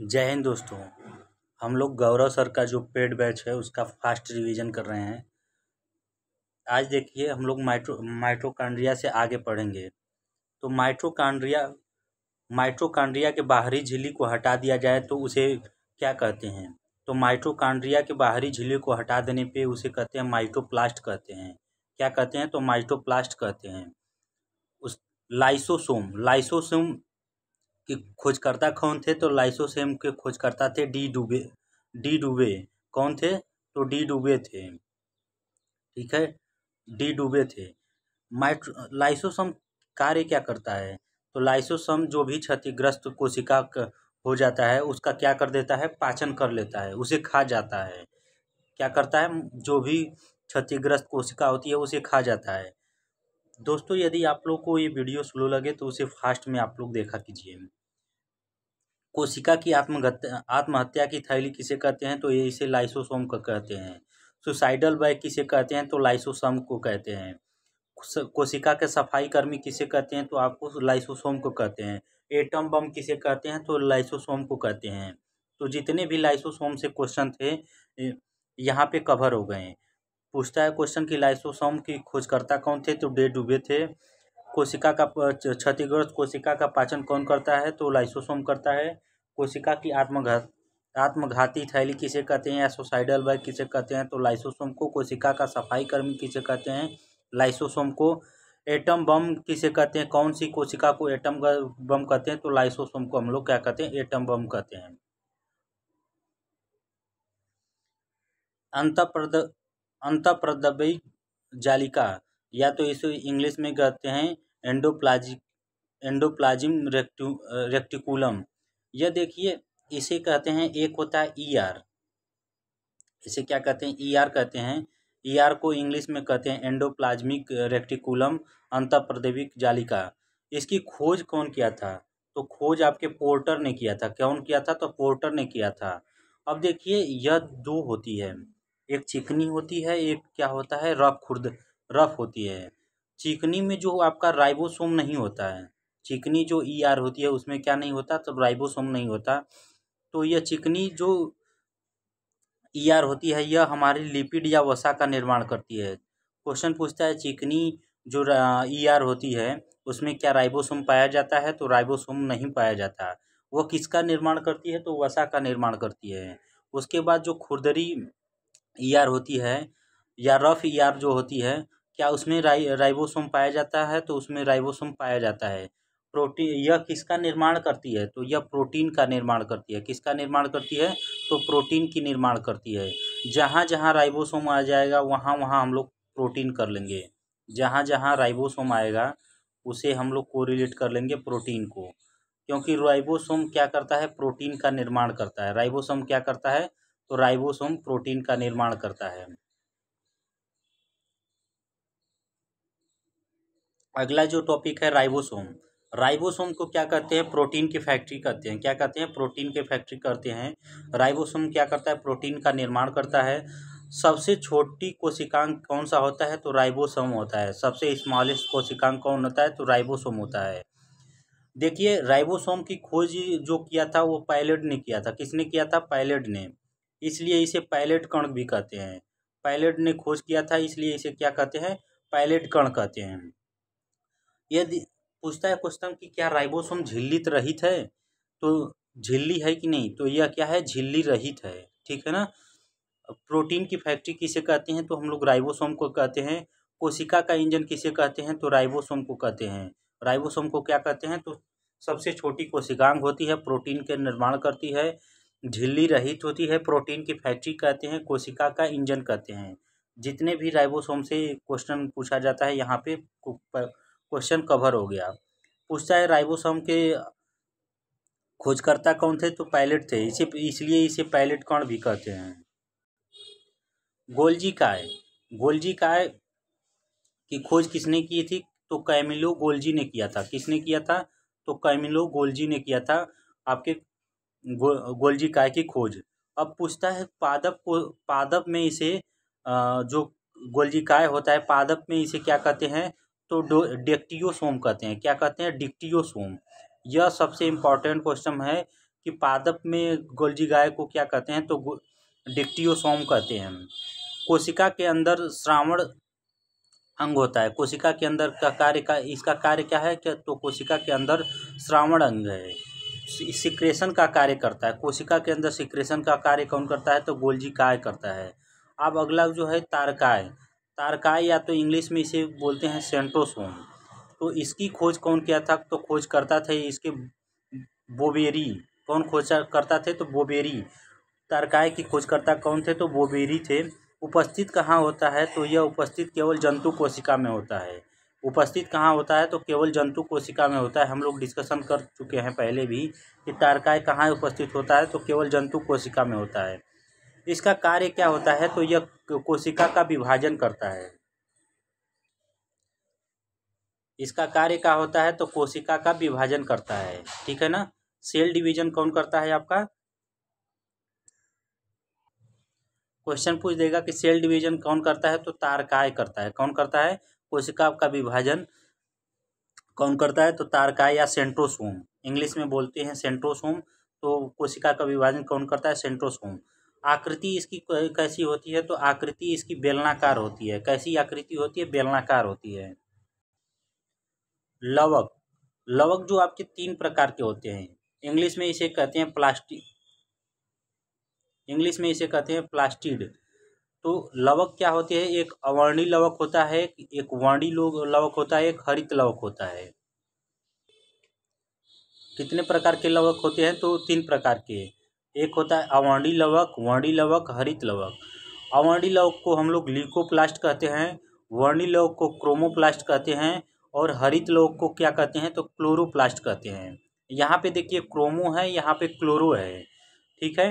जय हिंद दोस्तों हम लोग गौरव सर का जो पेड बैच है उसका फास्ट रिवीजन कर रहे हैं आज देखिए हम लोग माइट्रो माइट्रोकांड्रिया से आगे पढ़ेंगे तो माइट्रोकांड्रिया माइट्रोकांड्रिया के बाहरी झिल्ली को हटा दिया जाए तो उसे क्या कहते हैं तो माइट्रोकांड्रिया के बाहरी झिल्ली को हटा देने पे उसे कहते हैं माइट्रोप्लास्ट कहते हैं क्या कहते हैं तो माइट्रोप्लास्ट कहते हैं उस लाइसोसोम लाइसोसोम कि खोजकर्ता कौन थे तो लाइसोसेम के खोजकर्ता थे डी डूबे डी डूबे कौन थे तो डी डूबे थे ठीक है डी डूबे थे माइट्रो लाइसोसम कार्य क्या करता है तो लाइसोसम जो भी क्षतिग्रस्त कोशिका हो जाता है उसका क्या कर देता है पाचन कर लेता है उसे खा जाता है क्या करता है जो भी क्षतिग्रस्त कोशिका होती है उसे खा जाता है दोस्तों यदि आप लोग को ये वीडियो स्लो लगे तो उसे फास्ट में आप लोग देखा कीजिए कोशिका की आत्महत्या आत्महत्या की थैली किसे कहते हैं तो ये इसे लाइसोसोम को कहते हैं सुसाइडल बैग किसे कहते हैं तो लाइसोसोम को कहते हैं कोशिका के सफाई कर्मी किसे कहते हैं तो आपको लाइसोसोम को कहते हैं एटम बम किसे कहते हैं तो लाइसोसोम को कहते हैं तो जितने भी लाइसोसोम से क्वेश्चन थे यहाँ पे कवर हो गए हैं पूछता है क्वेश्चन कि लाइसोसोम की खोजकर्ता कौन थे तो डे डूबे थे कोशिका का क्षतिग्रस्त कोशिका का पाचन कौन करता है तो लाइसोसोम करता है कोशिका की आत्मघात आत्मघाती थैली किसे कहते हैं या सुसाइडल बैग किसे कहते हैं तो लाइसोसोम को कोशिका का सफाई कर्मी किसे कहते हैं लाइसोसोम को एटम बम किसे कहते हैं कौन सी कोशिका को एटम बम कहते हैं तो लाइसोसोम को हम लोग क्या कहते हैं एटम बम कहते हैं अंत अंतःप्रद्रव्यी जालिका या तो इसे इंग्लिश में कहते हैं एंडोप्लाजिक एंडोप्लाजिम रेक्टू रेक्टिकुलम यह देखिए इसे कहते हैं एक होता है ई e आर इसे क्या कहते हैं ई e आर कहते हैं ई e आर को इंग्लिश में कहते हैं एंडोप्लाज्मिक रेक्टिकुलम अंतःप्रद्रविक जालिका इसकी खोज कौन किया था तो खोज आपके पोर्टर ने किया था कौन किया था तो पोर्टर ने किया था अब देखिए यह दो होती है एक चिकनी होती है एक क्या होता है रफ खुर्द रफ होती है चिकनी में जो आपका राइबोसोम नहीं होता है चिकनी जो ई e आर होती है उसमें क्या नहीं होता तब राइबोसोम नहीं होता तो यह चिकनी जो ई e आर होती है यह हमारी लिपिड या वसा का निर्माण करती है क्वेश्चन पूछता है चिकनी जो ई आर e होती है उसमें क्या राइबोसोम पाया जाता है तो राइबोसोम नहीं पाया जाता वह किसका निर्माण करती है तो वसा का निर्माण करती है उसके बाद जो खुरदरी ई आर होती है या रफ ई आर जो होती है क्या उसमें राइ राइबोसोम पाया जाता है तो उसमें राइबोसोम पाया जाता है प्रोटीन यह किसका निर्माण करती है तो यह प्रोटीन का निर्माण करती है किसका निर्माण करती है तो प्रोटीन की निर्माण करती है जहाँ जहाँ राइबोसोम आ जाएगा वहाँ वहाँ हम लोग प्रोटीन कर लेंगे जहाँ जहाँ राइबोसोम आएगा उसे हम लोग कोरिलेट कर लेंगे प्रोटीन को क्योंकि राइबोसोम क्या करता है प्रोटीन का निर्माण करता है राइबोसोम क्या करता है तो राइबोसोम प्रोटीन का निर्माण करता है अगला जो टॉपिक है राइबोसोम राइबोसोम को क्या कहते हैं प्रोटीन की फैक्ट्री कहते हैं क्या कहते हैं प्रोटीन की फैक्ट्री करते हैं राइबोसोम क्या करता है प्रोटीन का निर्माण करता है सबसे छोटी कोशिकांग कौन सा होता है तो राइबोसोम होता है सबसे स्मॉलेस्ट कोशिकांग कौन होता है तो राइबोसोम होता है देखिए राइबोसोम की खोज जो किया था वो पायलट ने किया था किसने किया था पायलट ने इसलिए इसे पायलट कण भी कहते हैं पायलट ने खोज किया था इसलिए इसे क्या कहते हैं पायलट कण कहते हैं यदि पूछता है क्वेश्चन कि क्या राइबोसोम झिल्लित रहित है तो झिल्ली है कि नहीं तो यह क्या है झिल्ली रहित है ठीक है ना प्रोटीन की फैक्ट्री किसे कहते हैं तो हम लोग राइबोसोम को कहते हैं कोशिका का इंजन किसे कहते हैं तो राइबोसोम को कहते हैं राइबोसोम को क्या कहते हैं तो सबसे छोटी कोशिकांग होती है प्रोटीन के निर्माण करती है झिल्ली रहित होती है प्रोटीन की फैक्ट्री कहते हैं कोशिका का इंजन कहते हैं जितने भी राइबोसोम से क्वेश्चन पूछा जाता है यहाँ पे क्वेश्चन कवर हो गया पूछता है राइबोसोम के खोजकर्ता कौन थे तो पायलट थे इसे इसलिए इसे पायलट कौन भी कहते हैं गोल्जी काय गोल्जी काय की खोज किसने की थी तो कैमिलो गोल्जी ने किया था किसने किया था तो कैमिलो गोल्जी ने किया था आपके गो गोल्जी काय की खोज अब पूछता है पादप को पादप में इसे जो गोल्जी काय होता है पादप में इसे क्या कहते हैं तो सोम कहते हैं क्या कहते हैं डिक्टियोसोम यह सबसे इम्पॉर्टेंट क्वेश्चन है कि पादप में गोल्जी गाय को क्या कहते हैं तो डिक्टियोसोम कहते हैं कोशिका के अंदर श्रावण अंग होता है कोशिका के अंदर का कार्य का इसका कार्य क्या है क्या तो कोशिका के अंदर श्रावण अंग है सिक्रेशन का कार्य करता है कोशिका के अंदर सिक्रेशन का कार्य कौन करता है तो गोल्जी काय करता है अब अगला जो है तारकाय तारकाय या तो इंग्लिश में इसे बोलते हैं सेंट्रोसोम तो इसकी खोज कौन किया था तो खोज करता थे इसके बोबेरी कौन खोज करता थे तो बोबेरी तारकाय की खोजकर्ता कौन थे तो बोबेरी थे उपस्थित कहाँ होता है तो यह उपस्थित केवल जंतु कोशिका में होता है उपस्थित कहाँ होता है तो केवल जंतु कोशिका में होता है हम लोग डिस्कशन कर चुके हैं पहले भी कि तारकाय कहाँ उपस्थित होता है तो केवल जंतु कोशिका में होता है इसका कार्य क्या होता है तो यह कोशिका का विभाजन करता है इसका कार्य क्या होता है तो कोशिका का विभाजन करता है ठीक है ना सेल डिवीजन कौन करता है आपका क्वेश्चन पूछ देगा कि सेल डिवीजन कौन करता है तो तारकाय करता है कौन करता है कोशिका का विभाजन कौन करता है तो तारका या सेंट्रोसोम इंग्लिश में बोलते हैं सेंट्रोसोम तो कोशिका का विभाजन कौन करता है सेंट्रोसोम आकृति इसकी कैसी होती है तो आकृति इसकी बेलनाकार होती है कैसी आकृति होती है बेलनाकार होती है लवक लवक जो आपके तीन प्रकार के होते हैं इंग्लिश में इसे कहते हैं प्लास्टिक इंग्लिश में इसे कहते हैं प्लास्टिड तो लवक क्या होती है एक अवर्णी लवक होता है एक वर्णी लवक होता है एक हरित लवक होता है कितने प्रकार के लवक होते हैं तो तीन प्रकार के एक होता है अवर्णी लवक वर्णी लवक हरित लवक अवर्णी लवक को हम लोग ल्यूकोप्लास्ट कहते हैं वर्णी लवक को क्रोमोप्लास्ट कहते हैं और हरित लवक को क्या कहते हैं तो क्लोरोप्लास्ट कहते हैं यहाँ पे देखिए क्रोमो है यहाँ पे क्लोरो है ठीक है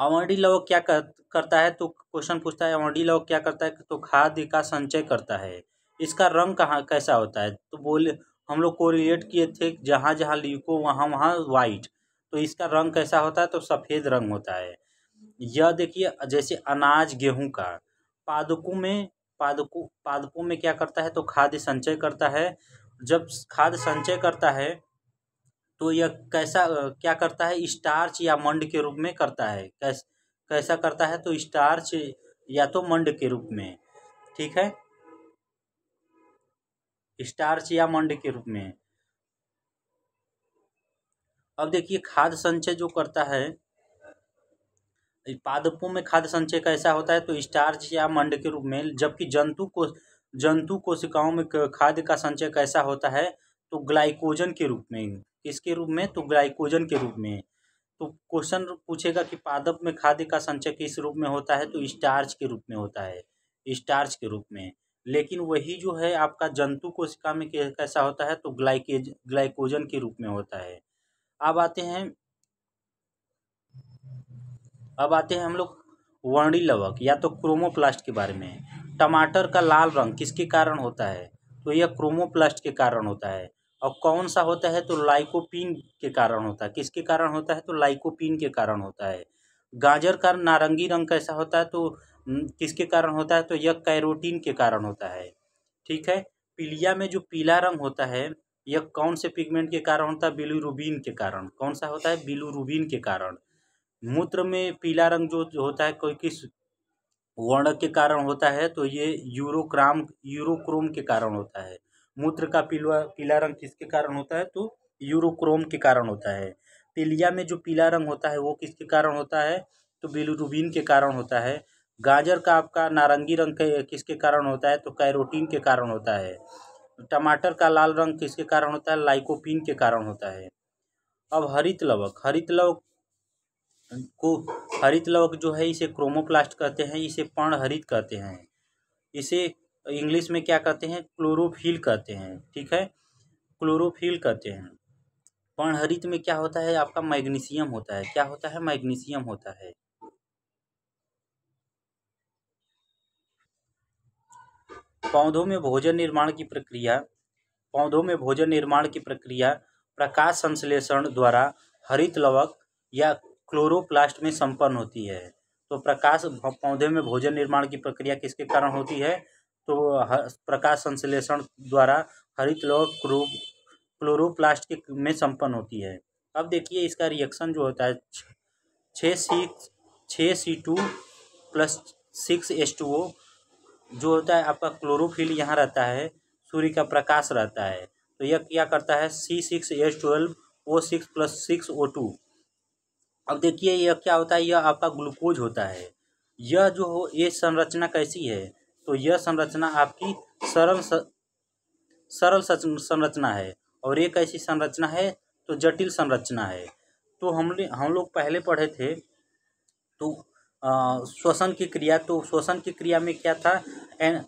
अवॉर्डी लव क्या कर, करता है तो क्वेश्चन पूछता है अवॉर्डी लव क्या करता है तो खाद्य का संचय करता है इसका रंग कहाँ कैसा होता है तो बोले हम लोग को रिलेट किए थे जहाँ जहाँ लिखो वहाँ वहाँ वाइट तो इसका रंग कैसा होता है तो सफ़ेद रंग होता है यह देखिए जैसे अनाज गेहूं का पादकों में पादकों पादकों में क्या करता है तो खाद्य संचय करता है जब खाद्य संचय करता है तो यह कैसा क्या करता है स्टार्च या मंड के रूप में करता है कैस कैसा करता है तो स्टार्च या तो मंड के रूप में ठीक है स्टार्च या मंड के रूप में अब देखिए खाद्य संचय जो करता है पादपों में खाद्य संचय कैसा होता है तो स्टार्च या मंड के रूप में जबकि जंतु को जंतु कोशिकाओं में खाद्य का संचय कैसा होता है तो ग्लाइकोजन के रूप में किसके रूप में तो ग्लाइकोजन के रूप में तो क्वेश्चन पूछेगा कि पादप में खाद्य का संचय किस रूप में होता है तो स्टार्च के रूप में होता है स्टार्च के रूप में लेकिन वही जो है आपका जंतु कोशिका में कैसा होता है तो ग्लाइकेज ग्लाइकोजन के रूप में होता है अब आते हैं अब आते हैं हम लोग वर्णी लवक या तो क्रोमोप्लास्ट के बारे में टमाटर का लाल रंग किसके कारण होता है तो यह क्रोमोप्लास्ट के कारण होता है और कौन सा होता है तो लाइकोपिन के कारण होता है किसके कारण होता है तो लाइकोपिन के कारण होता है गाजर का नारंगी रंग कैसा होता है तो हम्म, किसके कारण होता है तो यह कैरोटीन के कारण होता है ठीक है पीलिया में जो पीला रंग होता है यह कौन से पिगमेंट के कारण होता है बिलूरूबिन के कारण कौन सा होता है बिलूरूबिन के कारण मूत्र में पीला रंग जो होता है कोई किस वर्ण के कारण होता है तो ये यूरोक्राम यूरोक्रोम के कारण होता है मूत्र का पीला पीला रंग किसके कारण होता है तो यूरोक्रोम के कारण होता है पीलिया में जो पीला रंग होता है वो किसके कारण होता है तो बिलुरुबिन के कारण होता है गाजर का आपका नारंगी रंग किसके कारण होता है तो कैरोटीन के कारण होता है टमाटर का लाल रंग किसके कारण होता है लाइकोपिन के कारण होता है अब हरित लवक हरित लवक को हरित लवक जो है इसे क्रोमोप्लास्ट कहते हैं इसे पण हरित कहते हैं इसे इंग्लिश में क्या कहते हैं क्लोरोफिल कहते हैं ठीक है क्लोरोफिल कहते हैं पर्णहरित में क्या होता है आपका मैग्नीशियम होता है क्या होता है मैग्नीशियम होता है पौधों में भोजन निर्माण की प्रक्रिया पौधों में भोजन निर्माण की प्रक्रिया प्रकाश संश्लेषण द्वारा हरित लवक या क्लोरोप्लास्ट में संपन्न होती है तो प्रकाश पौधे में भोजन निर्माण की प्रक्रिया किसके कारण होती है तो प्रकाश संश्लेषण द्वारा हरित लोह क्रू क्लोरोप्लास्ट के में संपन्न होती है अब देखिए इसका रिएक्शन जो होता है छः सी छः C two plus six S two O जो होता है आपका क्लोरोफिल यहाँ रहता है सूर्य का प्रकाश रहता है तो यह क्या करता है C six S twelve O six plus six O two अब देखिए यह क्या होता है यह आपका ग्लूकोज होता है यह जो हो ये संरचना कैसी है तो यह संरचना आपकी सरल स... सरल संरचना है और एक ऐसी संरचना है तो जटिल संरचना है तो हम हम लोग पहले पढ़े थे तो श्वसन की क्रिया तो श्वसन की क्रिया में क्या था एन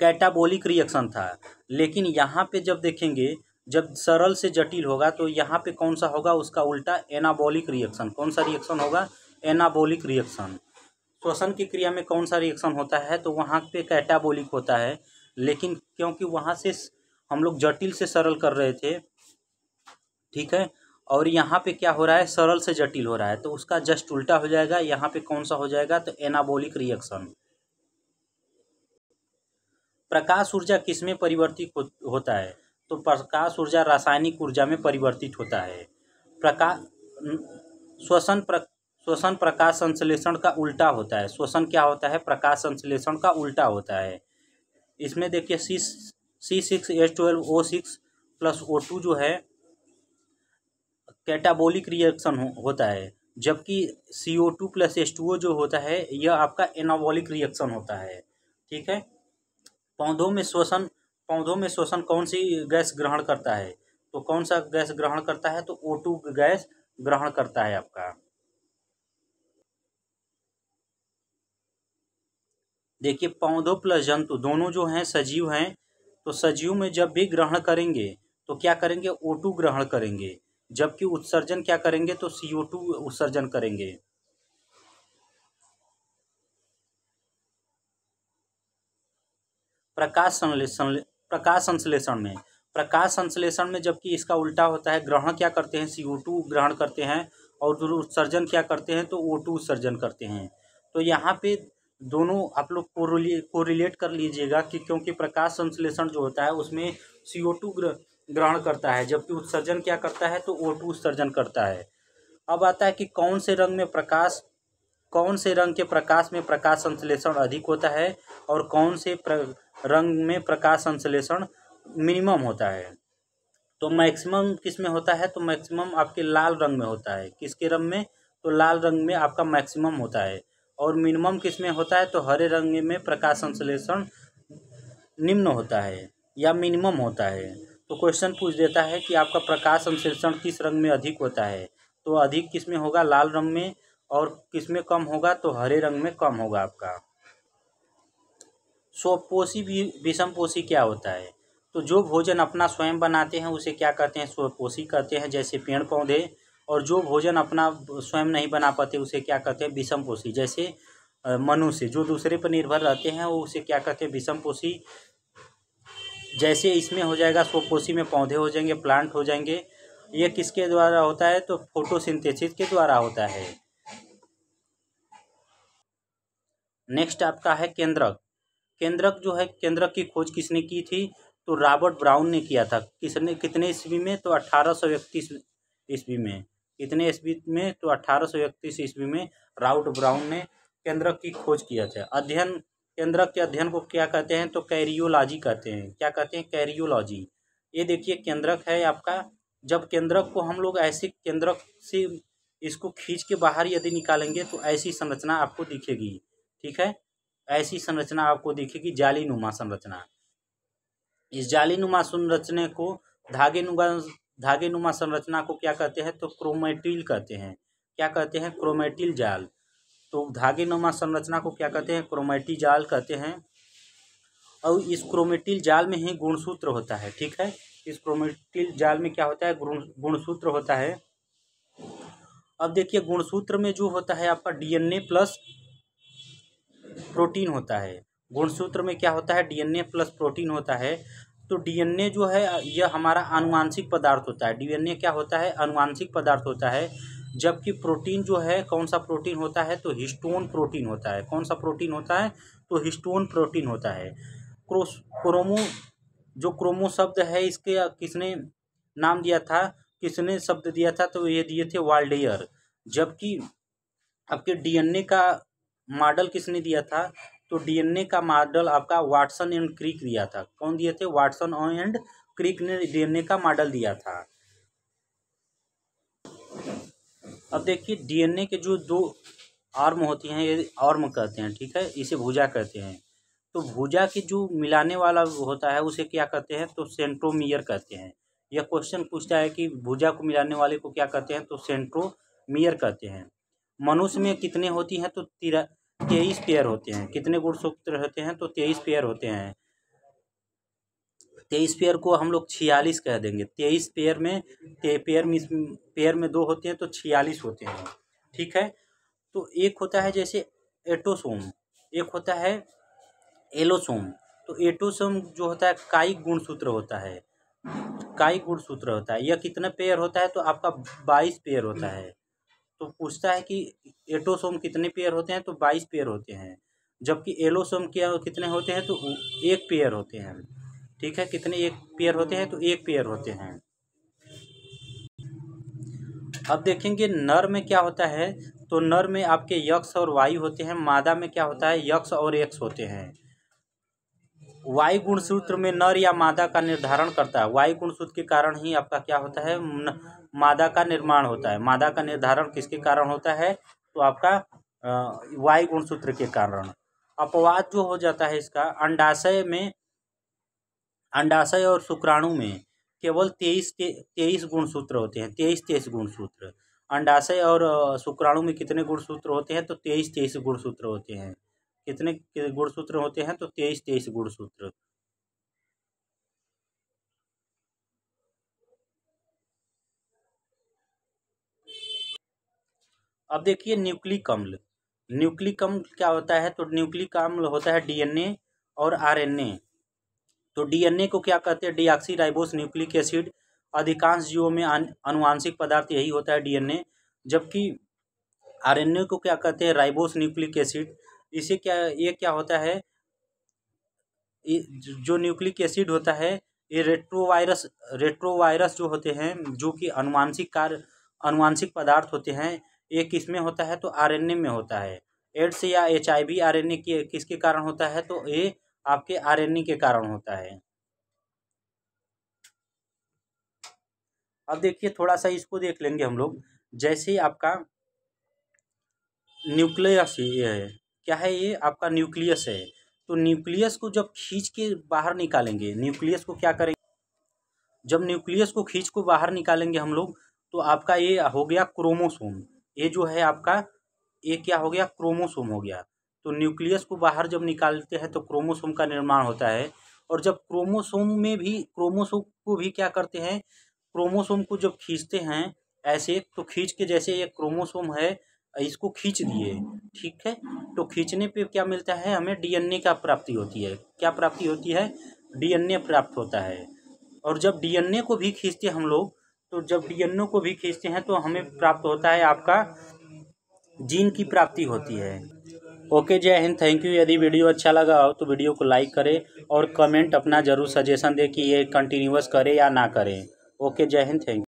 कैटाबोलिक रिएक्शन था लेकिन यहाँ पे जब देखेंगे जब सरल से जटिल होगा तो यहाँ पे कौन सा होगा उसका उल्टा एनाबोलिक रिएक्शन कौन सा रिएक्शन होगा एनाबोलिक रिएक्शन श्वसन की क्रिया में कौन सा रिएक्शन होता है तो वहाँ पे कैटाबोलिक होता है लेकिन क्योंकि वहाँ से हम लोग जटिल से सरल कर रहे थे ठीक है और यहाँ पे क्या हो रहा है सरल से जटिल हो रहा है तो उसका जस्ट उल्टा हो जाएगा यहाँ पे कौन सा हो जाएगा तो एनाबोलिक रिएक्शन प्रकाश ऊर्जा किस में परिवर्तित हो, होता है तो प्रकाश ऊर्जा रासायनिक ऊर्जा में परिवर्तित होता है प्रकाश श्वसन प्र, श्वसन प्रकाश संश्लेषण का उल्टा होता है श्वसन क्या होता है प्रकाश संश्लेषण का उल्टा होता है इसमें देखिए C C six H twelve O six plus O two जो है कैटाबोलिक रिएक्शन हो, होता है जबकि C O two plus H two O जो होता है यह आपका एनाबोलिक रिएक्शन होता है ठीक है पौधों में श्वसन पौधों में श्वसन कौन सी गैस ग्रहण करता है तो कौन सा गैस ग्रहण करता है तो ओ टू गैस ग्रहण करता है आपका देखिए पौधों प्लस जंतु दोनों जो हैं सजीव हैं तो सजीव में जब भी ग्रहण करेंगे तो क्या करेंगे ओ ग्रहण करेंगे जबकि उत्सर्जन क्या करेंगे तो सी उत्सर्जन करेंगे प्रकाश संश्लेषण प्रकाश संश्लेषण में प्रकाश संश्लेषण में जबकि इसका उल्टा होता है ग्रहण क्या करते हैं सी ग्रहण करते हैं और उत्सर्जन क्या करते हैं तो ओ उत्सर्जन करते हैं तो यहाँ पे दोनों आप लोग को रिलेट कर लीजिएगा कि क्योंकि प्रकाश संश्लेषण जो होता है उसमें सी ओ टू ग्रहण करता है जबकि उत्सर्जन क्या करता है तो ओ टू उत्सर्जन करता है अब आता है कि कौन से रंग में प्रकाश कौन से रंग के प्रकाश में प्रकाश संश्लेषण अधिक होता है और कौन से प्र रंग में प्रकाश संश्लेषण मिनिमम होता है तो मैक्सिमम किस में होता है तो मैक्सिमम आपके लाल रंग में होता है किसके रंग में तो लाल रंग में आपका मैक्सिमम होता है और मिनिमम किस में होता है तो हरे रंग में प्रकाश संश्लेषण निम्न होता है या मिनिमम होता है तो क्वेश्चन पूछ देता है कि आपका प्रकाश संश्लेषण किस रंग में अधिक होता है तो अधिक किस में होगा लाल रंग में और किस में कम होगा तो हरे रंग में कम होगा आपका स्वपोषी भी पोषी क्या होता है तो जो भोजन अपना स्वयं बनाते हैं उसे क्या कहते हैं स्वपोषी कहते हैं जैसे पेड़ पौधे और जो भोजन अपना स्वयं नहीं बना पाते उसे क्या कहते हैं विषम पोषी जैसे मनुष्य जो दूसरे पर निर्भर रहते हैं वो उसे क्या कहते हैं विषम पोषी जैसे इसमें हो जाएगा स्वपोषी में पौधे हो जाएंगे प्लांट हो जाएंगे ये किसके द्वारा होता है तो फोटोसिंथेसिस के द्वारा होता है नेक्स्ट आपका है केंद्रक केंद्रक जो है केंद्रक की खोज किसने की थी तो रॉबर्ट ब्राउन ने किया था किसने कितने ईस्वी में तो अट्ठारह सौ इकतीस ईस्वी में इतने ईस्वी में तो अठारह सौ इकतीस ईस्वी में राउट ब्राउन ने केंद्रक की खोज किया था अध्ययन केंद्रक के अध्ययन को क्या कहते हैं तो कैरियोलॉजी कहते हैं क्या कहते हैं कैरियोलॉजी ये देखिए केंद्रक है आपका जब केंद्रक को हम लोग ऐसे केंद्रक से इसको खींच के बाहर यदि निकालेंगे तो ऐसी संरचना आपको दिखेगी ठीक है ऐसी संरचना आपको दिखेगी जाली नुमा संरचना इस जाली नुमा संरचना को धागे नुमा धागे नुमा संरचना को क्या कहते हैं तो क्रोमेटिल कहते हैं क्या कहते हैं क्रोमेटिल जाल तो धागे नुमा संरचना को क्या कहते हैं क्रोमेटी जाल कहते हैं और इस क्रोमेटिल जाल में ही गुणसूत्र होता है ठीक है इस क्रोमेटिल जाल में क्या होता है गुणसूत्र होता है अब देखिए गुणसूत्र में जो होता है आपका डीएनए प्लस प्रोटीन होता है गुणसूत्र में क्या होता है डीएनए प्लस प्रोटीन होता है तो डीएनए जो है यह हमारा अनुवांशिक पदार्थ होता है डीएनए क्या होता है अनुवांशिक पदार्थ होता है जबकि प्रोटीन जो है कौन सा प्रोटीन होता है तो हिस्टोन प्रोटीन होता है कौन सा प्रोटीन होता है तो हिस्टोन प्रोटीन होता है क्रोस क्रोमो जो क्रोमो शब्द है इसके किसने नाम दिया था किसने शब्द दिया था तो ये दिए थे वाल्डेयर जबकि आपके डीएनए का मॉडल किसने दिया था तो डीएनए का मॉडल आपका वाटसन एंड क्रिक दिया था कौन दिए थे वाटसन एंड क्रिक ने डीएनए का मॉडल दिया था अब देखिए डीएनए के जो दो आर्म होती हैं ये आर्म कहते हैं ठीक है इसे भुजा कहते हैं तो भुजा के जो मिलाने वाला होता है उसे क्या कहते हैं तो सेंट्रोमियर कहते हैं यह क्वेश्चन पूछता है कि भुजा को मिलाने वाले को क्या कहते हैं तो सेंट्रोमियर कहते हैं मनुष्य में कितने होती हैं तो तिरा तेईस पेयर होते हैं कितने गुणसूत्र होते हैं तो तेईस पेयर होते हैं तेईस पेयर को हम लोग छियालीस कह देंगे तेईस पेयर में ते पेयर में पेयर में दो होते हैं तो छियालीस होते हैं ठीक है तो एक होता है जैसे एटोसोम एक होता है एलोसोम तो एटोसोम जो होता है कायिक गुणसूत्र होता है कायिक गुणसूत्र होता है यह कितना पेयर होता है तो आपका बाईस पेयर होता है तो पूछता है कि एटोसोम कितने पेयर होते हैं तो बाईस पेयर होते हैं जबकि एलोसोम क्या कितने होते हैं तो एक पेयर होते हैं ठीक है कितने एक पेयर होते हैं तो एक पेयर होते हैं अब देखेंगे नर में क्या होता है तो नर में आपके यक्ष और वायु होते हैं मादा में क्या होता है यक्ष और एक्स होते हैं वायु गुण सूत्र में नर या मादा का निर्धारण करता है वायु गुण सूत्र के कारण ही आपका क्या होता है मादा का निर्माण होता है मादा का निर्धारण किसके कारण होता है तो आपका वायु गुण सूत्र के कारण अपवाद जो हो जाता है इसका अंडाशय में अंडाशय और शुक्राणु में केवल तेईस के तेईस गुण सूत्र होते हैं तेईस तेईस गुण सूत्र अंडाशय और शुक्राणु में कितने गुण सूत्र होते हैं तो तेईस तेईस गुण सूत्र होते हैं कितने गुणसूत्र होते हैं तो तेईस तेईस गुणसूत्र अब देखिए न्यूक्लिक अम्ल न्यूक्लिक अम्ल क्या होता है तो न्यूक्लिक अम्ल होता है डीएनए और आरएनए तो डीएनए को क्या कहते हैं डीआक्सी राइबोस न्यूक्लिक एसिड अधिकांश जीवों में अनुवांशिक पदार्थ यही होता है डीएनए जबकि आरएनए को क्या कहते हैं राइबोस न्यूक्लिक एसिड इसे क्या ये क्या होता है जो न्यूक्लिक एसिड होता है ये रेट्रोवायरस रेट्रोवायरस जो होते हैं जो कि अनुवांशिक कार्य अनुवांशिक पदार्थ होते हैं ये किस में होता है तो आरएनए में होता है एड्स या H I V R N A किसके कारण होता है तो ये आपके आर एन ए के कारण होता है अब देखिए थोड़ा सा इसको देख लेंगे हम लोग जैसे आपका न्यूक्लियस ये है क्या है ये आपका न्यूक्लियस है तो न्यूक्लियस को जब खींच के बाहर निकालेंगे न्यूक्लियस को क्या करेंगे जब न्यूक्लियस को खींच को बाहर निकालेंगे हम लोग तो आपका ये हो गया क्रोमोसोम ये जो है आपका ये क्या हो गया क्रोमोसोम हो गया तो न्यूक्लियस को बाहर जब निकालते हैं तो क्रोमोसोम का निर्माण होता है और जब क्रोमोसोम में भी क्रोमोसोम को भी क्या करते हैं क्रोमोसोम को जब खींचते हैं ऐसे तो खींच के जैसे ये क्रोमोसोम है इसको खींच दिए ठीक है तो खींचने पे क्या मिलता है हमें डीएनए का प्राप्ति होती है क्या प्राप्ति होती है डीएनए प्राप्त होता है और जब डीएनए को भी खींचते हम लोग तो जब डीएनए को भी खींचते हैं तो हमें प्राप्त होता है आपका जीन की प्राप्ति होती है ओके जय हिंद थैंक यू यदि वीडियो अच्छा लगा हो तो वीडियो को लाइक करें और कमेंट अपना ज़रूर सजेशन दें कि ये कंटिन्यूस करें या ना करें ओके जय हिंद थैंक